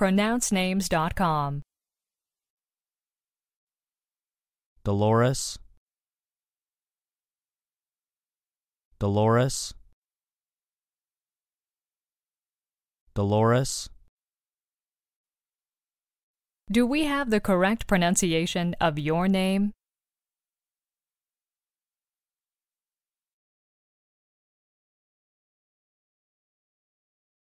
pronouncenames.com. Dolores Dolores Dolores Do we have the correct pronunciation of your name?